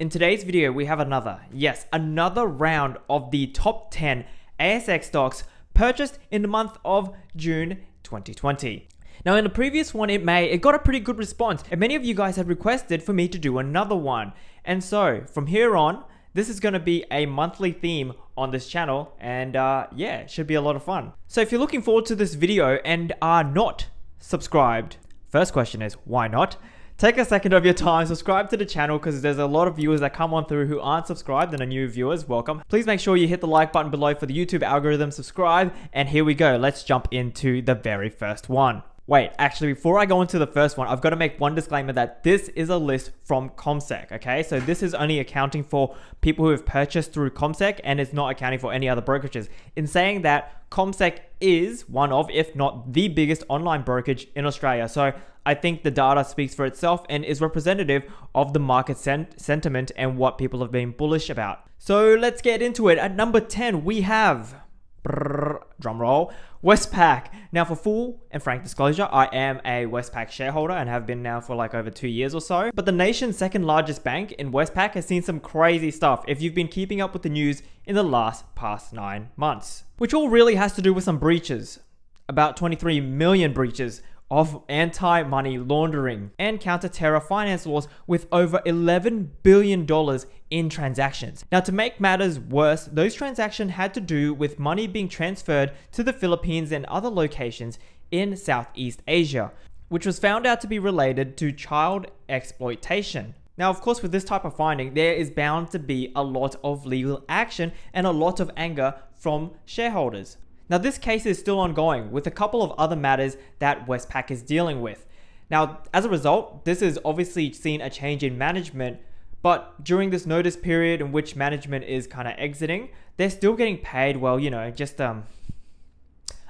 In today's video, we have another, yes, another round of the top 10 ASX stocks purchased in the month of June 2020. Now in the previous one in May, it got a pretty good response and many of you guys had requested for me to do another one. And so from here on, this is going to be a monthly theme on this channel and uh, yeah, should be a lot of fun. So if you're looking forward to this video and are not subscribed, first question is why not? Take a second of your time, subscribe to the channel because there's a lot of viewers that come on through who aren't subscribed and are new viewers, welcome. Please make sure you hit the like button below for the YouTube algorithm, subscribe, and here we go. Let's jump into the very first one. Wait, actually, before I go into the first one, I've got to make one disclaimer that this is a list from ComSec, okay? So this is only accounting for people who have purchased through ComSec and it's not accounting for any other brokerages. In saying that, ComSec is one of, if not the biggest online brokerage in Australia. So I think the data speaks for itself and is representative of the market sentiment and what people have been bullish about. So let's get into it. At number 10, we have brrr, drum roll Westpac. Now, for full and frank disclosure, I am a Westpac shareholder and have been now for like over two years or so. But the nation's second largest bank in Westpac has seen some crazy stuff if you've been keeping up with the news in the last past nine months, which all really has to do with some breaches. About 23 million breaches of anti money laundering and counter terror finance laws with over $11 billion in transactions. Now, to make matters worse, those transactions had to do with money being transferred to the Philippines and other locations in Southeast Asia, which was found out to be related to child exploitation. Now, of course, with this type of finding, there is bound to be a lot of legal action and a lot of anger from shareholders. Now, this case is still ongoing with a couple of other matters that Westpac is dealing with. Now, as a result, this has obviously seen a change in management, but during this notice period in which management is kind of exiting, they're still getting paid, well, you know, just um,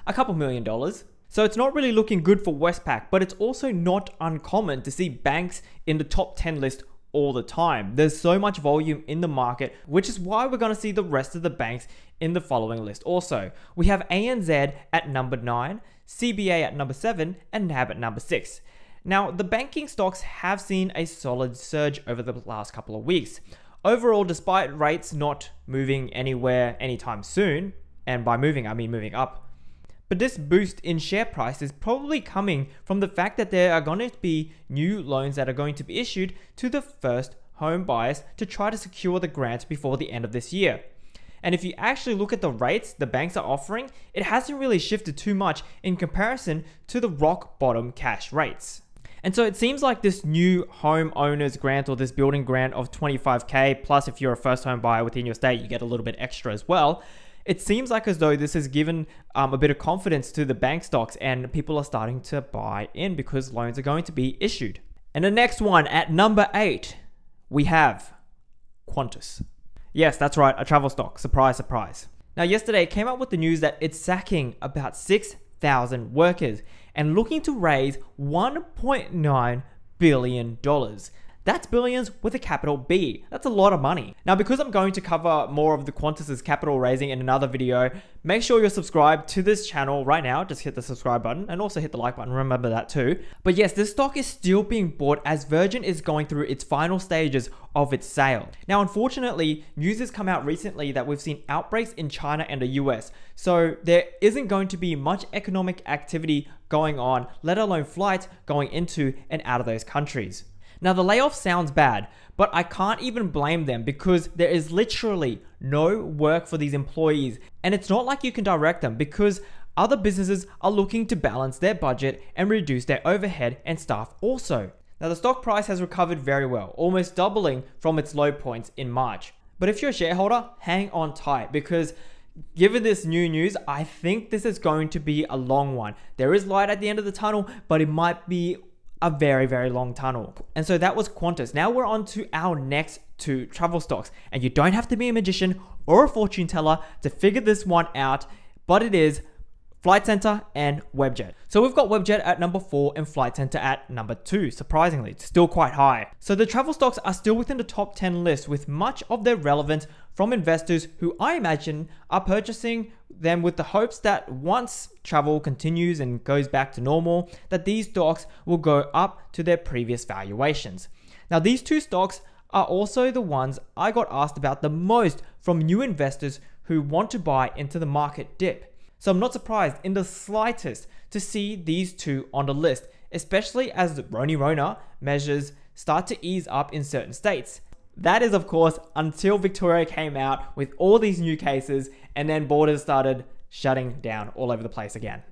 a couple million dollars. So it's not really looking good for Westpac, but it's also not uncommon to see banks in the top 10 list all the time. There's so much volume in the market, which is why we're going to see the rest of the banks in the following list also. We have ANZ at number 9, CBA at number 7, and NAB at number 6. Now, the banking stocks have seen a solid surge over the last couple of weeks. Overall, despite rates not moving anywhere anytime soon, and by moving, I mean moving up but this boost in share price is probably coming from the fact that there are going to be new loans that are going to be issued to the first home buyers to try to secure the grant before the end of this year. And if you actually look at the rates the banks are offering, it hasn't really shifted too much in comparison to the rock bottom cash rates. And so it seems like this new homeowners grant or this building grant of 25k plus if you're a first home buyer within your state, you get a little bit extra as well it seems like as though this has given um, a bit of confidence to the bank stocks and people are starting to buy in because loans are going to be issued. And the next one at number eight, we have Qantas. Yes, that's right, a travel stock. Surprise, surprise. Now, yesterday came up with the news that it's sacking about 6,000 workers and looking to raise $1.9 billion. That's billions with a capital B. That's a lot of money. Now, because I'm going to cover more of the Qantas's capital raising in another video, make sure you're subscribed to this channel right now. Just hit the subscribe button and also hit the like button. Remember that too. But yes, this stock is still being bought as Virgin is going through its final stages of its sale. Now, unfortunately, news has come out recently that we've seen outbreaks in China and the US. So there isn't going to be much economic activity going on, let alone flights going into and out of those countries. Now, the layoff sounds bad, but I can't even blame them because there is literally no work for these employees. And it's not like you can direct them because other businesses are looking to balance their budget and reduce their overhead and staff also. Now, the stock price has recovered very well, almost doubling from its low points in March. But if you're a shareholder, hang on tight because given this new news, I think this is going to be a long one. There is light at the end of the tunnel, but it might be a very, very long tunnel. And so that was Qantas. Now we're on to our next two travel stocks. And you don't have to be a magician or a fortune teller to figure this one out, but it is Flight Center, and Webjet. So we've got Webjet at number 4 and Flight Center at number 2, surprisingly, it's still quite high. So the travel stocks are still within the top 10 list with much of their relevance from investors who I imagine are purchasing them with the hopes that once travel continues and goes back to normal, that these stocks will go up to their previous valuations. Now these two stocks are also the ones I got asked about the most from new investors who want to buy into the market dip. So I'm not surprised in the slightest to see these two on the list, especially as Roni Rona measures start to ease up in certain states. That is, of course, until Victoria came out with all these new cases and then borders started shutting down all over the place again.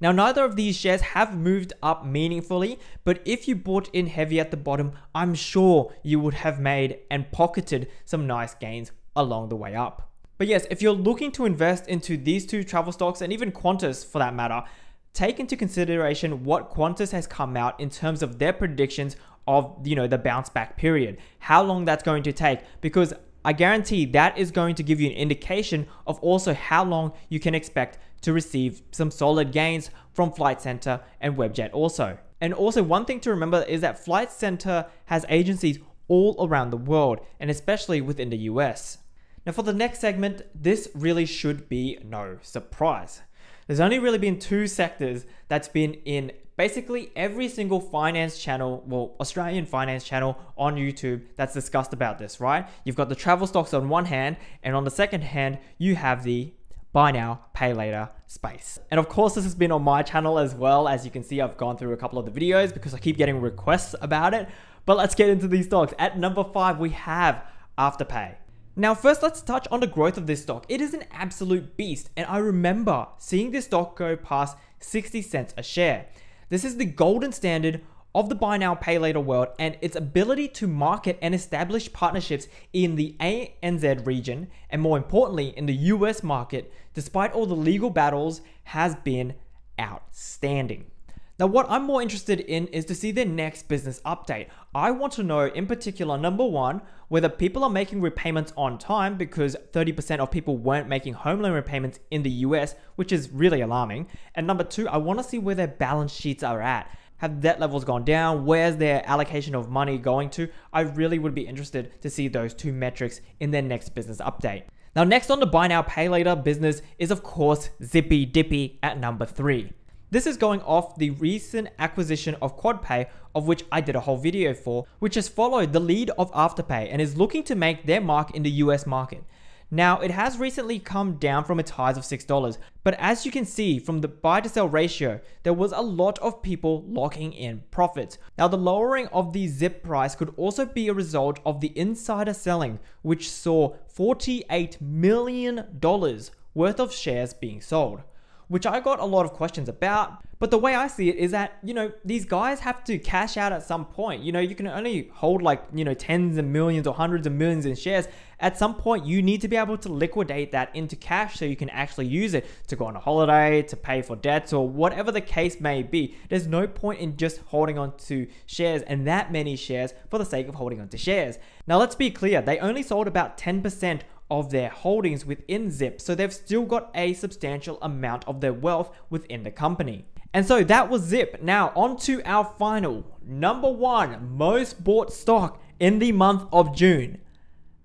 Now, neither of these shares have moved up meaningfully, but if you bought in heavy at the bottom, I'm sure you would have made and pocketed some nice gains along the way up. But yes, if you're looking to invest into these two travel stocks and even Qantas for that matter, take into consideration what Qantas has come out in terms of their predictions of you know the bounce back period, how long that's going to take because I guarantee that is going to give you an indication of also how long you can expect to receive some solid gains from Flight Center and Webjet also. And also one thing to remember is that Flight Center has agencies all around the world and especially within the US. Now for the next segment, this really should be no surprise. There's only really been two sectors that's been in basically every single finance channel, well, Australian finance channel on YouTube that's discussed about this, right? You've got the travel stocks on one hand, and on the second hand, you have the buy now, pay later space. And of course, this has been on my channel as well. As you can see, I've gone through a couple of the videos because I keep getting requests about it. But let's get into these stocks. At number five, we have Afterpay. Now first let's touch on the growth of this stock. It is an absolute beast and I remember seeing this stock go past 60 cents a share. This is the golden standard of the buy now pay later world and its ability to market and establish partnerships in the ANZ region and more importantly in the US market despite all the legal battles has been outstanding. Now, what I'm more interested in is to see their next business update. I want to know, in particular, number one, whether people are making repayments on time because 30% of people weren't making home loan repayments in the US, which is really alarming. And number two, I want to see where their balance sheets are at. Have debt levels gone down? Where's their allocation of money going to? I really would be interested to see those two metrics in their next business update. Now, next on the buy now, pay later business is, of course, Zippy Dippy at number three. This is going off the recent acquisition of QuadPay, of which I did a whole video for, which has followed the lead of Afterpay and is looking to make their mark in the US market. Now, it has recently come down from its highs of $6, but as you can see from the buy to sell ratio, there was a lot of people locking in profits. Now, the lowering of the zip price could also be a result of the insider selling, which saw $48 million worth of shares being sold which I got a lot of questions about. But the way I see it is that, you know, these guys have to cash out at some point. You know, you can only hold like, you know, tens of millions or hundreds of millions in shares. At some point, you need to be able to liquidate that into cash so you can actually use it to go on a holiday, to pay for debts, or whatever the case may be. There's no point in just holding on to shares and that many shares for the sake of holding on to shares. Now, let's be clear, they only sold about 10% of their holdings within Zip, so they've still got a substantial amount of their wealth within the company. And so that was Zip. Now, on to our final number one most bought stock in the month of June.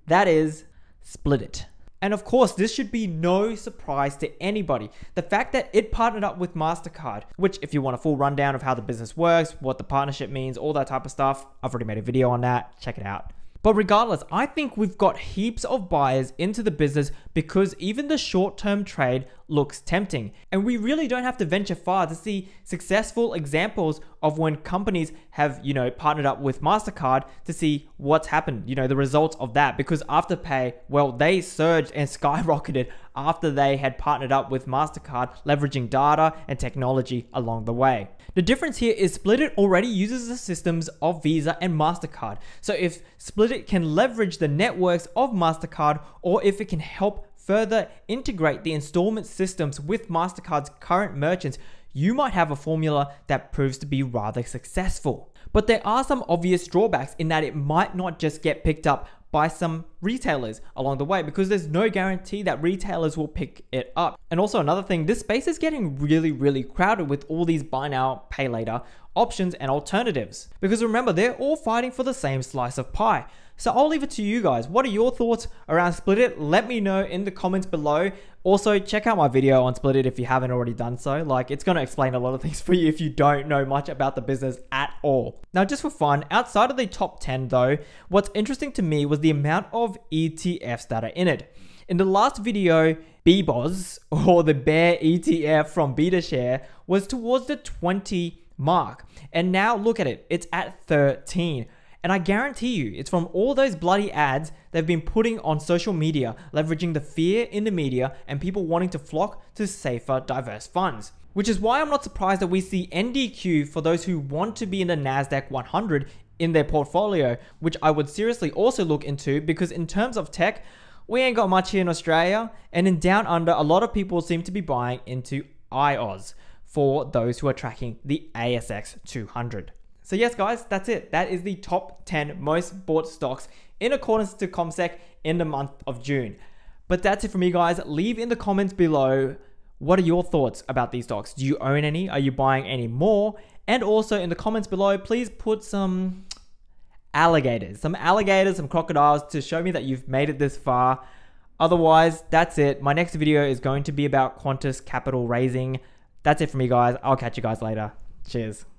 That is Split It. And of course, this should be no surprise to anybody. The fact that it partnered up with MasterCard, which, if you want a full rundown of how the business works, what the partnership means, all that type of stuff, I've already made a video on that. Check it out. But regardless, I think we've got heaps of buyers into the business because even the short term trade looks tempting. And we really don't have to venture far to see successful examples of when companies have, you know, partnered up with MasterCard to see what's happened, you know, the results of that. Because Afterpay, well, they surged and skyrocketed after they had partnered up with MasterCard, leveraging data and technology along the way. The difference here is Splitit already uses the systems of Visa and MasterCard. So if Splitit can leverage the networks of MasterCard or if it can help further integrate the installment systems with MasterCard's current merchants, you might have a formula that proves to be rather successful. But there are some obvious drawbacks in that it might not just get picked up by some retailers along the way because there's no guarantee that retailers will pick it up. And also another thing, this space is getting really, really crowded with all these buy now, pay later options and alternatives. Because remember, they're all fighting for the same slice of pie. So I'll leave it to you guys. What are your thoughts around Split It? Let me know in the comments below. Also, check out my video on Split It if you haven't already done so. Like, it's going to explain a lot of things for you if you don't know much about the business at all. Now, just for fun, outside of the top 10 though, what's interesting to me was the amount of ETFs that are in it. In the last video, BBOS, or the Bear ETF from BetaShare, was towards the 20 mark. And now look at it, it's at 13. And I guarantee you, it's from all those bloody ads they've been putting on social media, leveraging the fear in the media and people wanting to flock to safer, diverse funds. Which is why I'm not surprised that we see NDQ for those who want to be in the NASDAQ 100 in their portfolio, which I would seriously also look into because, in terms of tech, we ain't got much here in Australia. And in Down Under, a lot of people seem to be buying into IOS for those who are tracking the ASX 200. So yes, guys, that's it. That is the top 10 most bought stocks in accordance to ComSec in the month of June. But that's it for me, guys. Leave in the comments below what are your thoughts about these stocks? Do you own any? Are you buying any more? And also in the comments below, please put some alligators, some alligators, some crocodiles to show me that you've made it this far. Otherwise, that's it. My next video is going to be about Qantas capital raising. That's it for me, guys. I'll catch you guys later. Cheers.